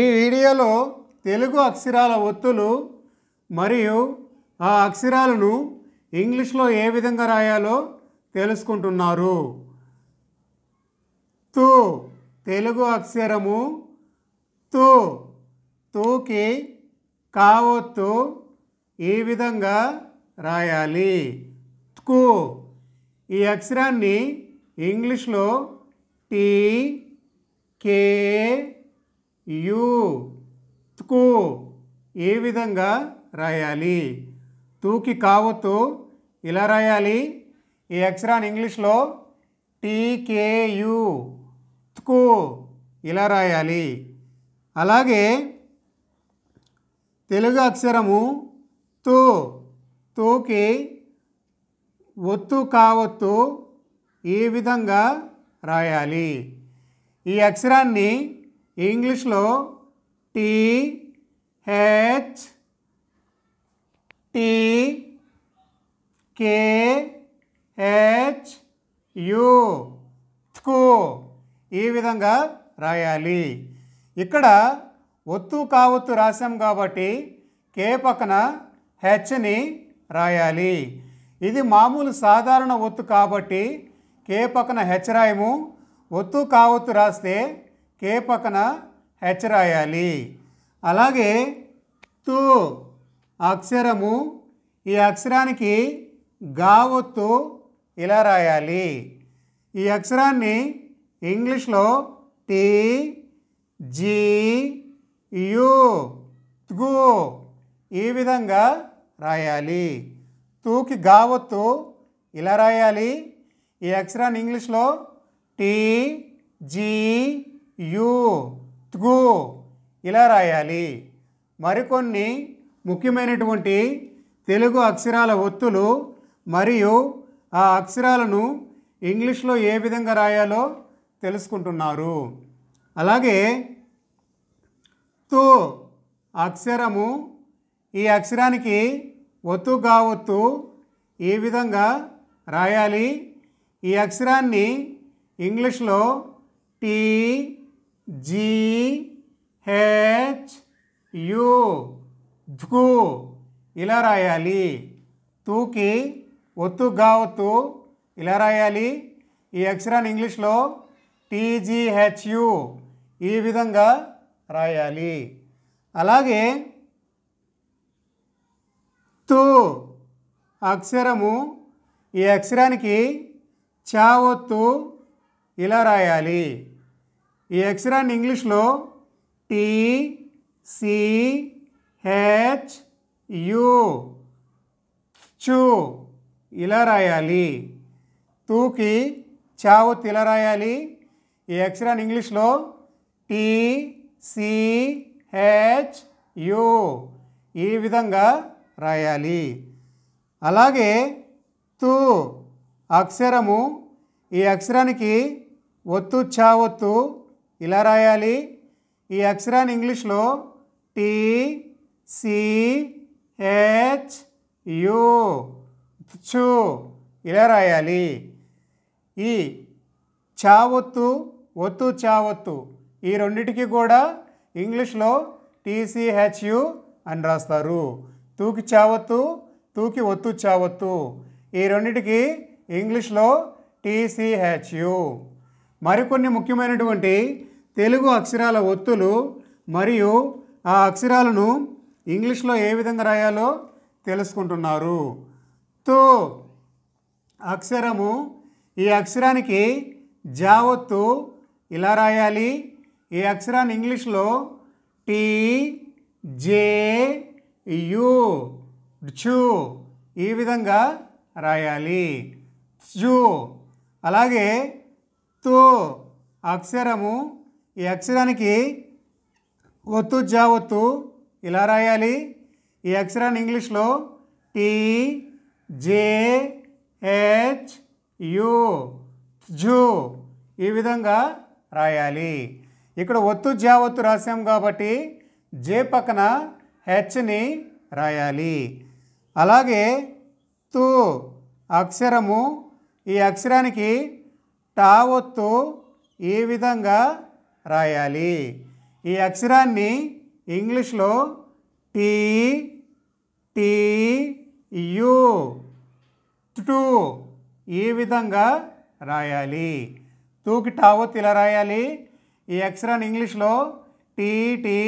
ఈ వీడియోలో తెలుగు అక్షరాల ఒత్తులు మరియు ఆ అక్షరాలను ఇంగ్లీష్లో ఏ విధంగా రాయాలో తెలుసుకుంటున్నారు తూ తెలుగు అక్షరము తు తూకి కావొత్తు ఈ విధంగా రాయాలి కు ఈ అక్షరాన్ని ఇంగ్లీష్లో టీ కే కు ఏ విధంగా రాయాలి తూకి కావత్తు ఇలా రాయాలి ఈ అక్షరాన్ని ఇంగ్లీష్లో టీకేయు కు ఇలా రాయాలి అలాగే తెలుగు అక్షరము తూ తూకి ఒత్తు కావత్తు ఈ విధంగా రాయాలి ఈ అక్షరాన్ని ఇంగ్లీష్లో T H T K H U ఈ విధంగా రాయాలి ఇక్కడ ఒత్తు కావత్తు రాశాం కాబట్టి కే పక్కన హెచ్ని రాయాలి ఇది మామూలు సాధారణ ఒత్తు కాబట్టి కే పక్కన హెచ్ రాయము ఒత్తు కావత్తు రాస్తే కే పక్కన హెచ్ రాయాలి అలాగే తు అక్షరము ఈ అక్షరానికి గావొత్తు ఇలా రాయాలి ఈ అక్షరాన్ని ఇంగ్లీష్లో టీ జీ యు తు ఈ విధంగా రాయాలి తూకి గావొత్తు ఇలా రాయాలి ఈ అక్షరాన్ని ఇంగ్లీష్లో టీ జీ యు త్గు ఇలా రాయాలి మరికొన్ని ముఖ్యమైనటువంటి తెలుగు అక్షరాల ఒత్తులు మరియు ఆ అక్షరాలను ఇంగ్లీష్లో ఏ విధంగా రాయాలో తెలుసుకుంటున్నారు అలాగే తు అక్షరము ఈ అక్షరానికి ఒత్తు కావొత్తు ఏ విధంగా రాయాలి ఈ అక్షరాన్ని ఇంగ్లీష్లో టీ జీ హెచ్ యు ధు ఇలా రాయాలి తూకి ఒత్తు గావత్తు ఇలా రాయాలి ఈ అక్షరాన్ని ఇంగ్లీష్లో టీజీహెచ్యు ఈ విధంగా రాయాలి అలాగే తు అక్షరము ఈ అక్షరానికి చావొత్తు ఇలా రాయాలి ఈ అక్షరాన్ని ఇంగ్లీష్లో టీ సి హెచ్ యు చు ఇలా రాయాలి తూకి చావు ఇలా రాయాలి ఈ అక్షరాన్ని ఇంగ్లీష్లో టీ సి హెచ్ యు ఈ విధంగా రాయాలి అలాగే తూ అక్షరము ఈ అక్షరానికి ఒత్తు చావొత్తు ఇలా రాయాలి ఈ అక్షరాన్ని ఇంగ్లీష్లో టీ సి హెచ్ యు చు ఇలా రాయాలి ఈ చావొత్తు ఒత్తు చావొత్తు ఈ రెండిటికి కూడా ఇంగ్లీష్లో టీసీహెచ్యు అని రాస్తారు తూకి చావత్తు తూకి ఒత్తు చావొత్తు ఈ రెండిటికి ఇంగ్లీష్లో టీసీహెచ్యు మరికొన్ని ముఖ్యమైనటువంటి తెలుగు అక్షరాల ఒత్తులు మరియు ఆ అక్షరాలను ఇంగ్లీష్లో ఏ విధంగా రాయాలో తెలుసుకుంటున్నారు తో అక్షరము ఈ అక్షరానికి జావత్తు ఇలా రాయాలి ఈ అక్షరాన్ని ఇంగ్లీష్లో టీ జే యు చు ఈ విధంగా రాయాలి చు అలాగే తో అక్షరము ఈ అక్షరానికి ఒత్తు జా ఒత్తు ఇలా రాయాలి ఈ అక్షరాన్ని ఇంగ్లీష్లో టీ జే హెచ్ యు జూ ఈ విధంగా రాయాలి ఇక్కడ ఒత్తు జా ఒత్తు రాసాం కాబట్టి జే పక్కన హెచ్ని రాయాలి అలాగే తు అక్షరము ఈ అక్షరానికి టావొత్తు ఈ విధంగా రాయాలి ఈ అక్షరాన్ని ఇంగ్లీష్లో టీ టీ యూ టు ఈ విధంగా రాయాలి తూకి టావొత్తు ఇలా రాయాలి ఈ అక్షరాన్ని ఇంగ్లీష్లో టీ టీ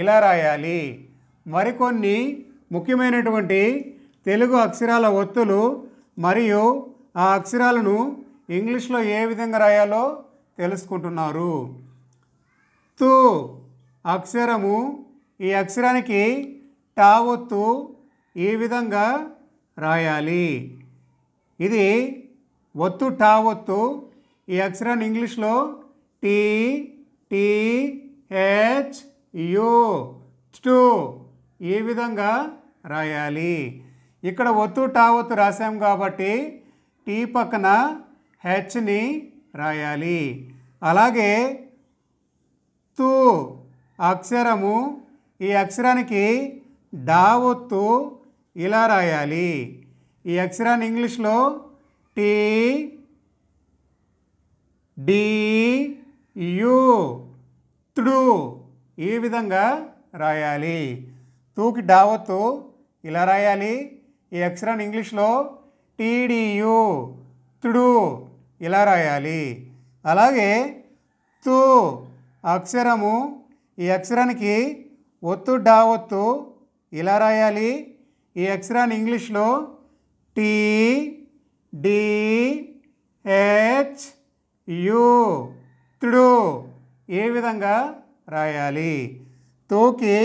ఇలా రాయాలి మరికొన్ని ముఖ్యమైనటువంటి తెలుగు అక్షరాల ఒత్తులు మరియు ఆ అక్షరాలను ఇంగ్లీష్లో ఏ విధంగా రాయాలో తెలుసుకుంటున్నారు తు అక్షరము ఈ అక్షరానికి టావొత్తు ఈ విధంగా రాయాలి ఇది ఒత్తు టావొత్తు ఈ అక్షరాన్ని ఇంగ్లీష్లో టీ టీ హెచ్ యు టు ఈ విధంగా రాయాలి ఇక్కడ ఒత్తు టావొత్తు రాసాం కాబట్టి టీ పక్కన హెచ్ని రాయాలి అలాగే తూ అక్షరము ఈ అక్షరానికి డావొత్తు ఇలా రాయాలి ఈ అక్షరాన్ని ఇంగ్లీష్లో టీ డియూ యు తుడు ఈ విధంగా రాయాలి తూకి డావొత్తు ఇలా రాయాలి ఈ అక్షరాన్ని ఇంగ్లీష్లో టీడియు తుడు ఇలా రాయాలి అలాగే తు అక్షరము ఈ అక్షరానికి ఒత్తు డా ఒత్తు ఇలా రాయాలి ఈ అక్షరాన్ని ఇంగ్లీష్లో టీ డి హెచ్ యు తుడు ఏ విధంగా రాయాలి తోకి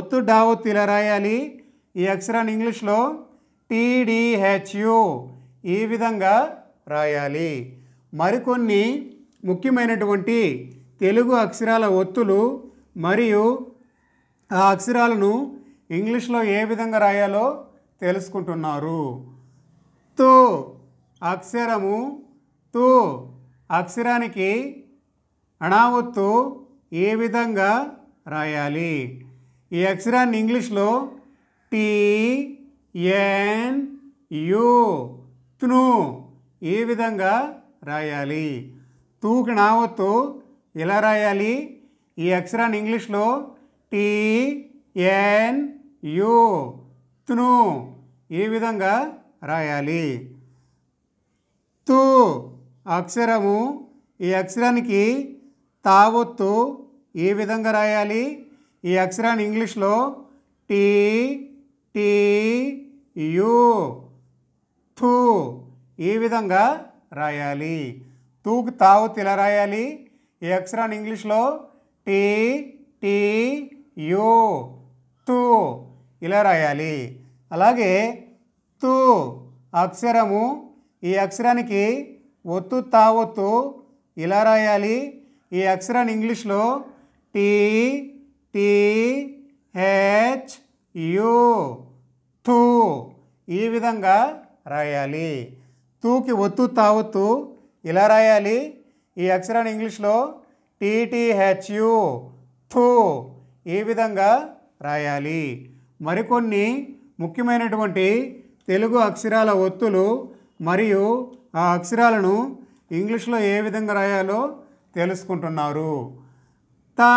ఒత్తు డా ఒత్తు ఇలా రాయాలి ఈ అక్షరాన్ని ఇంగ్లీష్లో టీడీహెచ్యు ఈ విధంగా రాయాలి మరికొన్ని ముఖ్యమైనటువంటి తెలుగు అక్షరాల ఒత్తులు మరియు ఆ అక్షరాలను ఇంగ్లీష్లో ఏ విధంగా రాయాలో తెలుసుకుంటున్నారు తు అక్షరము తు అక్షరానికి అణావత్తు ఏ విధంగా రాయాలి ఈ అక్షరాన్ని ఇంగ్లీష్లో టీ ఎన్ యు త్ను ఈ విధంగా రాయాలి తూకి నావత్తు ఇలా రాయాలి ఈ అక్షరాన్ని ఇంగ్లీష్లో టీ ఎన్ యు త్ను ఈ విధంగా రాయాలి తు అక్షరము ఈ అక్షరానికి తావొత్తు ఈ విధంగా రాయాలి ఈ అక్షరాన్ని ఇంగ్లీష్లో టీ టీ యు థూ ఈ విధంగా రాయాలి తూకు తావు ఇలా రాయాలి ఈ అక్షరాన్ని ఇంగ్లీష్లో టీ టీ యు తూ ఇలా రాయాలి అలాగే తూ అక్షరము ఈ అక్షరానికి ఒత్తు తావొత్తు ఇలా రాయాలి ఈ అక్షరాన్ని ఇంగ్లీష్లో టీ టీ హెచ్ యూ తూ ఈ విధంగా రాయాలి తూకి ఒత్తు తావత్తు ఇలా రాయాలి ఈ అక్షరాన్ని ఇంగ్లీష్లో టీటీహెచ్యు థూ ఈ విధంగా రాయాలి మరికొన్ని ముఖ్యమైనటువంటి తెలుగు అక్షరాల ఒత్తులు మరియు ఆ అక్షరాలను ఇంగ్లీష్లో ఏ విధంగా రాయాలో తెలుసుకుంటున్నారు త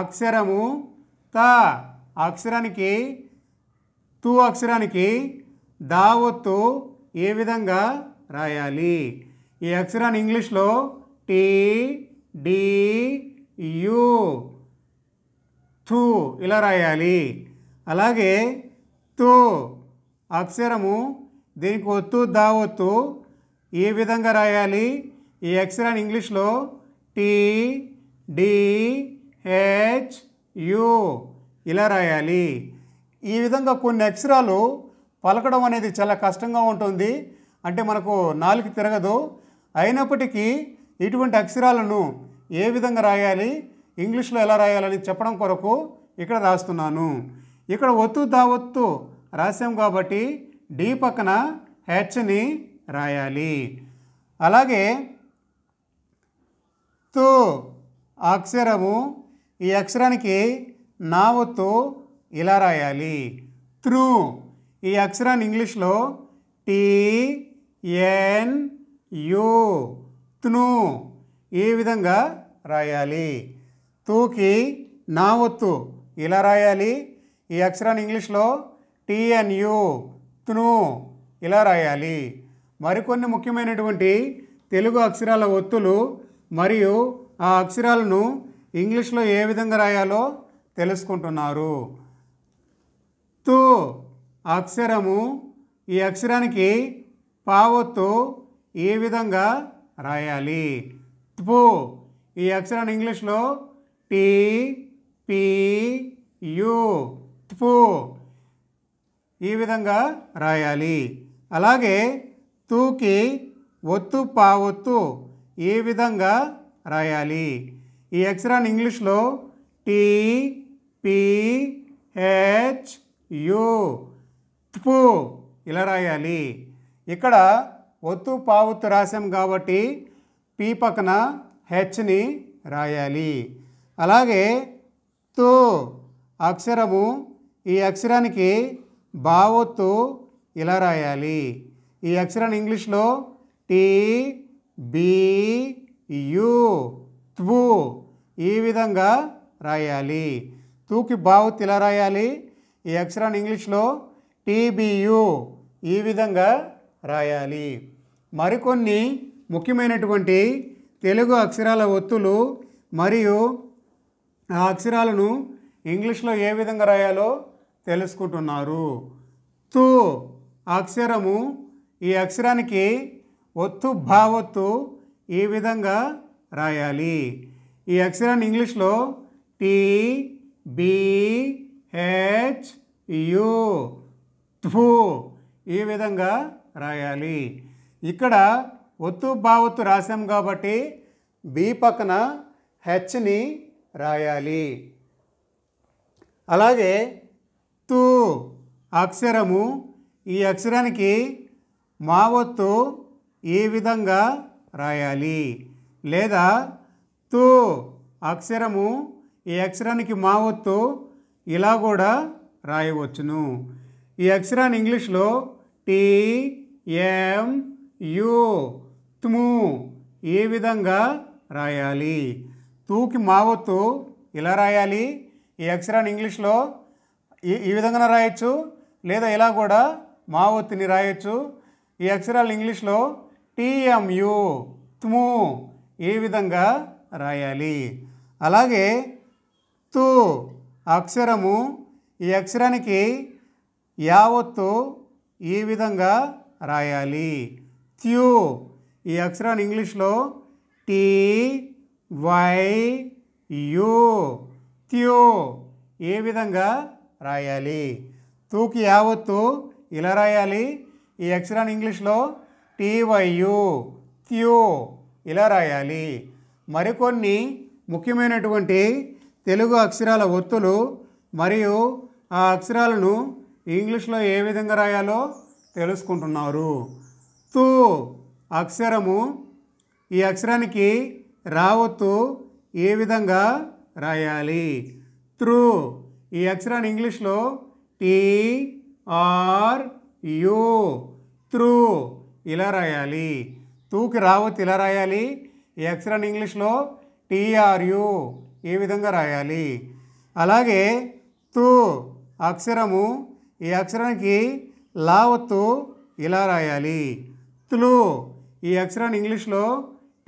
అక్షరము త అక్షరానికి తూ అక్షరానికి దావత్తు ఏ విధంగా రాయాలి ఈ అక్షరాన్ని ఇంగ్లీష్లో టీ డి యు ఇలా రాయాలి అలాగే తు అక్షరము దీనికి ఒత్తు దావత్తు ఏ విధంగా రాయాలి ఈ అక్షరాన్ని ఇంగ్లీష్లో టీ డి హెచ్ యు ఇలా రాయాలి ఈ విధంగా కొన్ని అక్షరాలు పలకడం అనేది చాలా కష్టంగా ఉంటుంది అంటే మనకు నాలుగు తిరగదు అయినప్పటికీ ఇటువంటి అక్షరాలను ఏ విధంగా రాయాలి ఇంగ్లీష్లో ఎలా రాయాలని చెప్పడం కొరకు ఇక్కడ రాస్తున్నాను ఇక్కడ ఒత్తు దావత్తు రాసాం కాబట్టి డి పక్కన హెచ్ని రాయాలి అలాగే తు అక్షరము ఈ అక్షరానికి నా ఒత్తు ఇలా రాయాలి త్రూ ఈ అక్షరాన్ని ఇంగ్లీష్లో టిఎన్ యు త్ను ఈ విధంగా రాయాలి తూకి నా ఒత్తు ఇలా రాయాలి ఈ అక్షరాన్ని ఇంగ్లీష్లో టిఎన్యు త్ను ఇలా రాయాలి మరికొన్ని ముఖ్యమైనటువంటి తెలుగు అక్షరాల ఒత్తులు మరియు ఆ అక్షరాలను ఇంగ్లీష్లో ఏ విధంగా రాయాలో తెలుసుకుంటున్నారు తు అక్షరము ఈ అక్షరానికి పావొత్తు ఏ విధంగా రాయాలి పు ఈ అక్షరాన్ని ఇంగ్లీష్లో టీ పీ యు పు ఈ విధంగా రాయాలి అలాగే తూకి ఒత్తు పావొత్తు ఏ విధంగా రాయాలి ఈ అక్షరాన్ని ఇంగ్లీష్లో టీ పీ హెచ్ యూ పు ఇలా రాయాలి ఇక్కడ ఒత్తు పావుత్తు రాశాం కాబట్టి పీ పక్కన హెచ్ని రాయాలి అలాగే తు అక్షరము ఈ అక్షరానికి బావొత్తు ఇలా రాయాలి ఈ అక్షరాన్ని ఇంగ్లీష్లో టీ బీ యూ త్వు ఈ విధంగా రాయాలి తూకి బావొత్తు ఇలా రాయాలి ఈ అక్షరాన్ని ఇంగ్లీష్లో టీబియు ఈ విధంగా రాయాలి మరికొన్ని ముఖ్యమైనటువంటి తెలుగు అక్షరాల ఒత్తులు మరియు ఆ అక్షరాలను ఇంగ్లీష్లో ఏ విధంగా రాయాలో తెలుసుకుంటున్నారు తు అక్షరము ఈ అక్షరానికి ఒత్తు భావొత్తు ఈ విధంగా రాయాలి ఈ అక్షరాన్ని ఇంగ్లీష్లో టీ బీ హెచ్ యు థు ఈ విధంగా రాయాలి ఇక్కడ ఒత్తు బావత్తు రాసాం కాబట్టి బి పక్కన హెచ్ని రాయాలి అలాగే తు అక్షరము ఈ అక్షరానికి మావత్తు ఈ విధంగా రాయాలి లేదా తు అక్షరము ఈ అక్షరానికి మావత్తు ఇలా కూడా రాయవచ్చును ఈ అక్షరాన్ని ఇంగ్లీష్లో టీ ఎం యు తుము ఏ విధంగా రాయాలి తూకి మావత్తు ఇలా రాయాలి ఈ అక్షరాన్ని ఇంగ్లీష్లో ఈ ఈ విధంగా రాయొచ్చు లేదా ఇలా కూడా మావత్తిని రాయొచ్చు ఈ అక్షరాలు ఇంగ్లీష్లో టీఎంయు తుము ఏ విధంగా రాయాలి అలాగే తూ అక్షరము ఈ అక్షరానికి యావత్తు ఈ విధంగా రాయాలి త్యూ ఈ అక్షరాన్ని ఇంగ్లీష్లో టీ వై యూ త్యూ ఏ విధంగా రాయాలి తూకి యావత్తు ఇలా రాయాలి ఈ అక్షరాన్ని ఇంగ్లీష్లో టీవైయు త్యూ ఇలా రాయాలి మరికొన్ని ముఖ్యమైనటువంటి తెలుగు అక్షరాల ఒత్తులు మరియు ఆ అక్షరాలను ఇంగ్లీష్లో ఏ విధంగా రాయాలో తెలుసుకుంటున్నారు తూ అక్షరము ఈ అక్షరానికి రావత్తు ఏ విధంగా రాయాలి త్రూ ఈ అక్షరాన్ని ఇంగ్లీష్లో టీ ఆర్ యూ త్రూ ఇలా రాయాలి తూకి రావొత్తు ఇలా రాయాలి ఈ అక్షరాన్ని ఇంగ్లీష్లో టీఆర్యు ఏ విధంగా రాయాలి అలాగే తు అక్షరము ఈ అక్షరానికి లావత్తు ఇలా రాయాలి తులు ఈ అక్షరాన్ని ఇంగ్లీష్లో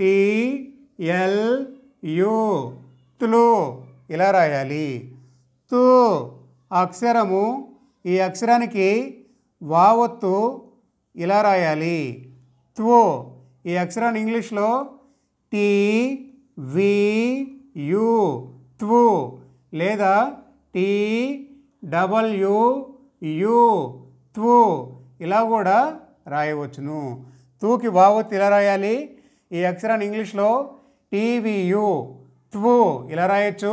టీ ఎల్ తులు ఇలా రాయాలి తు అక్షరము ఈ అక్షరానికి వావత్తు ఇలా రాయాలి త్వో ఈ అక్షరాన్ని ఇంగ్లీష్లో టీ వి యు త్వు లేదా టీ డబల్యూ యు త్వు ఇలా కూడా రాయవచ్చును తూకి వావత్తు ఇలా రాయాలి ఈ అక్షరాన్ని ఇంగ్లీష్లో టీవీయు త్వు ఇలా రాయొచ్చు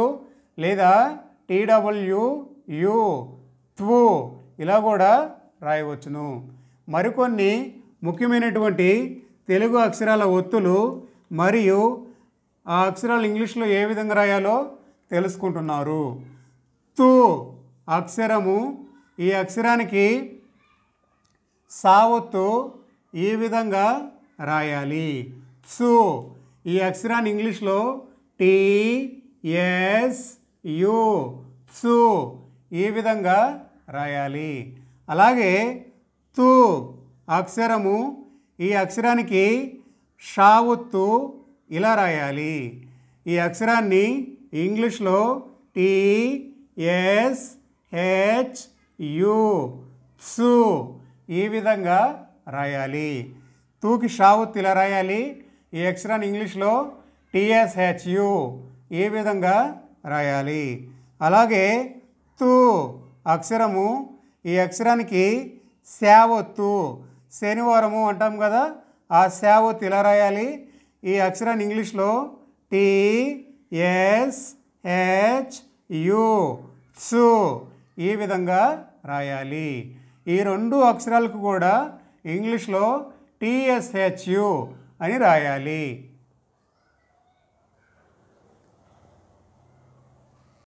లేదా టీడబ్ల్యూ యు త్వు ఇలా కూడా రాయవచ్చును మరికొన్ని ముఖ్యమైనటువంటి తెలుగు అక్షరాల ఒత్తులు మరియు ఆ అక్షరాలు ఇంగ్లీష్లో ఏ విధంగా రాయాలో తెలుసుకుంటున్నారు తు అక్షరము ఈ అక్షరానికి సావత్తు ఈ విధంగా రాయాలి సు ఈ అక్షరాన్ని ఇంగ్లీష్లో టీ ఎస్ యు సు ఈ విధంగా రాయాలి అలాగే తు అక్షరము ఈ అక్షరానికి షావత్తు ఇలా రాయాలి ఈ అక్షరాన్ని ఇంగ్లీష్లో టిఎస్ హెచ్ సు ఈ విధంగా రాయాలి తూకి షావుత్ ఇలా రాయాలి ఈ అక్షరాన్ని ఇంగ్లీష్లో టిఎస్హెచ్యు ఈ విధంగా రాయాలి అలాగే తూ అక్షరము ఈ అక్షరానికి శావత్తు శనివారము అంటాం కదా ఆ శావత్ ఇలా రాయాలి ఈ అక్షరాన్ని ఇంగ్లీష్లో టీ ఎస్ హెచ్ యు సు ఈ విధంగా రాయాలి ఈ రెండు అక్షరాలకు కూడా ఇంగ్లీష్లో టీఎస్హెచ్యు అని రాయాలి